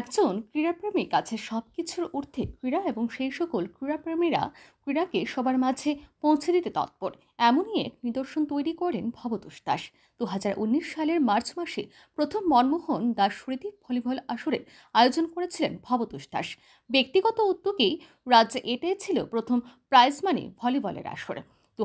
একজন ক্রীড়াপ্রেমিক আছে সব কিছুর ঊর্ধ্বে ক্রীড়া এবং সেই সকল ক্রীড়াপ্রেমীরা ক্রীড়াকে সবার মাঝে পৌঁছে দিতে তৎপর এমনই এক নিদর্শন তৈরি করেন ভবতোষ দাস দু সালের মার্চ মাসে প্রথম মনমোহন দাস স্মৃতি ভলিবল আসরের আয়োজন করেছিলেন ভবতোষ দাস ব্যক্তিগত উদ্যোগেই রাজ্যে এটাই ছিল প্রথম প্রাইজ মানি ভলিবলের আসরে দু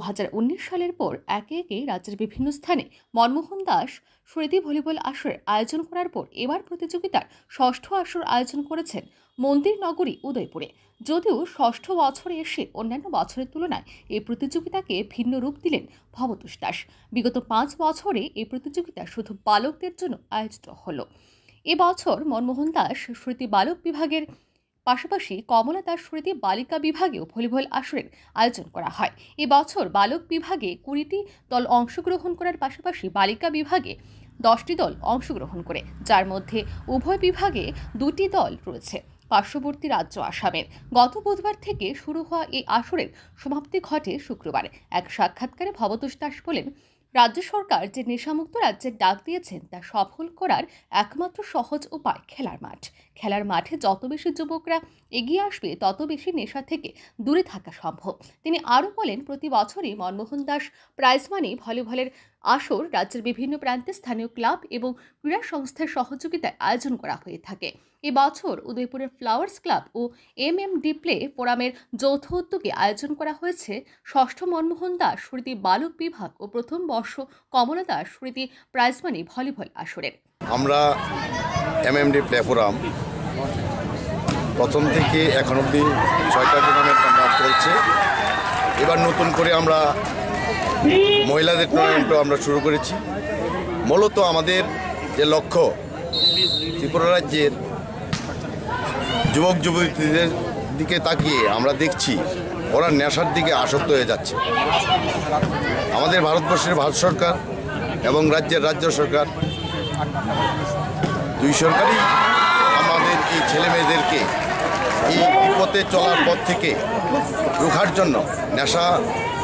সালের পর একে একে রাজ্যের বিভিন্ন স্থানে মনমোহন দাস স্মৃতি ভলিবল আসরের আয়োজন করার পর এবার প্রতিযোগিতার ষষ্ঠ আসর আয়োজন করেছেন মন্দির নগরী উদয়পুরে যদিও ষষ্ঠ বছরে এসে অন্যান্য বছরের তুলনায় এই প্রতিযোগিতাকে ভিন্ন রূপ দিলেন ভবতোষ দাস বিগত পাঁচ বছরে এই প্রতিযোগিতা শুধু বালকদের জন্য আয়োজিত হল এবছর মনমোহন দাস স্মৃতি বালক বিভাগের পাশাপাশি কমলা দাস স্মৃতি বালিকা বিভাগেও ভলিবল আসরের আয়োজন করা হয় এবছর বালক বিভাগে কুড়িটি দল অংশগ্রহণ করার পাশাপাশি বালিকা বিভাগে দশটি দল অংশগ্রহণ করে যার মধ্যে উভয় বিভাগে দুটি দল রয়েছে পার্শ্ববর্তী রাজ্য আসামের গত বুধবার থেকে শুরু হওয়া এই আসরের সমাপ্তি ঘটে শুক্রবার এক সাক্ষাৎকারে ভবতোষ দাস বলেন রাজ্য সরকার যে নেশামুক্ত রাজ্যের ডাক দিয়েছেন তা সফল করার একমাত্র সহজ উপায় খেলার মাঠ খেলার মাঠে যত বেশি যুবকরা এগিয়ে আসবে তত বেশি নেশা থেকে দূরে থাকা সম্ভব তিনি আরও বলেন প্রতি বছরই মনমোহন দাস প্রাইজমানি ভলিবলের আসর রাজ্যের বিভিন্ন প্রান্তে স্থানীয় ক্লাব এবং ক্রীড়া সংস্থার সহযোগিতায় আয়োজন করা হয়ে থাকে এবছর উদয়পুরের ফ্লাওয়ার্স ক্লাব ও এম এম ডিপ্লে ফোরামের যৌথ উদ্যোগে আয়োজন করা হয়েছে ষষ্ঠ মনমোহন দাস স্মৃতি বালক বিভাগ ও প্রথম বর্ষ কমলা দাস স্মৃতি প্রাইজমানি ভলিবল আসরের আমরা এম এম ডিপ্লে ফোরাম প্রথম থেকে এখন অব্দি ছয়টা টুর্নামেন্ট আমরা চলছে এবার নতুন করে আমরা মহিলাদের টুর্নামেন্টও আমরা শুরু করেছি মূলত আমাদের যে লক্ষ্য ত্রিপুরা রাজ্যের যুবক যুবতীদের দিকে তাকিয়ে আমরা দেখছি ওরা নেশার দিকে আসক্ত হয়ে যাচ্ছে আমাদের ভারতবর্ষের ভারত সরকার এবং রাজ্যের রাজ্য সরকার দুই সরকারই আমাদের এই ছেলেমেয়েদেরকে এই বিপদে চলার পথ থেকে রোখার জন্য নেশা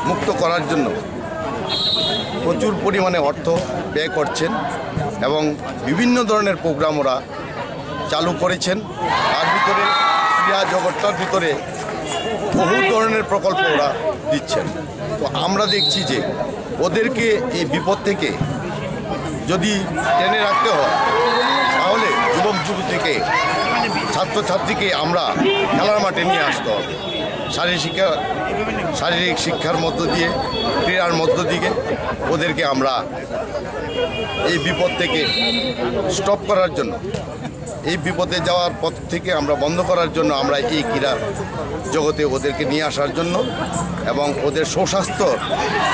মুক্ত করার জন্য প্রচুর পরিমাণে অর্থ ব্যয় করছেন এবং বিভিন্ন ধরনের প্রোগ্রাম ওরা চালু করেছেন তার ভিতরে ক্রীড়া জগৎটার ভিতরে বহু ধরনের প্রকল্প ওরা দিচ্ছেন তো আমরা দেখছি যে ওদেরকে এই বিপদ থেকে যদি টেনে রাখতে হয় তাহলে যুবক যুবতীকে ছাত্রছাত্রীকে আমরা খেলার মাঠে নিয়ে আসতে হবে শারীরিক শিক্ষা শারীরিক শিক্ষার মধ্য দিয়ে ক্রীড়ার মধ্য দিয়ে ওদেরকে আমরা এই বিপদ থেকে স্টপ করার জন্য এই বিপদে যাওয়ার পথ থেকে আমরা বন্ধ করার জন্য আমরা এই ক্রীড়া জগতে ওদেরকে নিয়ে আসার জন্য এবং ওদের সুস্বাস্থ্য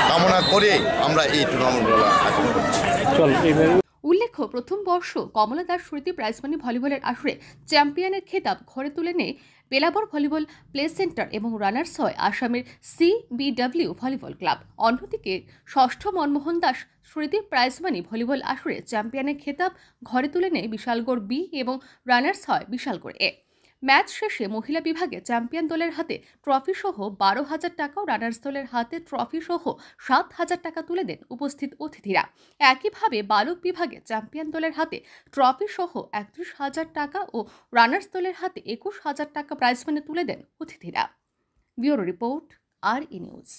কামনা করে আমরা এই টুর্নামেন্টগুলো আয়োজন করছি উল্লেখ্য প্রথম বর্ষ কমলা দাস স্মৃতি প্রাইজমানি ভলিবলের আসরে চ্যাম্পিয়নের খেতাব ঘরে তুলে নিয়ে বেলাবর ভলিবল প্লে সেন্টার এবং রানার্স হয় আসামের সিবিডব্লিউ ভলিবল ক্লাব অন্যদিকে ষষ্ঠ মনমোহন দাস স্মৃতি প্রাইজমানি ভলিবল আসরে চ্যাম্পিয়নের খেতাব ঘরে তুলে নেয় বিশালগড় বি এবং রানার্স হয় বিশালগড় এ ম্যাচ শেষে মহিলা বিভাগে চ্যাম্পিয়ন দলের হাতে ট্রফিসহ বারো হাজার টাকা ও রানার্স দলের হাতে ট্রফিসহ সাত হাজার টাকা তুলে দেন উপস্থিত অতিথিরা একইভাবে বালক বিভাগে চ্যাম্পিয়ন দলের হাতে ট্রফিসহ একত্রিশ হাজার টাকা ও রানার্স দলের হাতে একুশ হাজার টাকা প্রাইজ মানে তুলে দেন অতিথিরা ব্যুরো রিপোর্ট আর ই নিউজ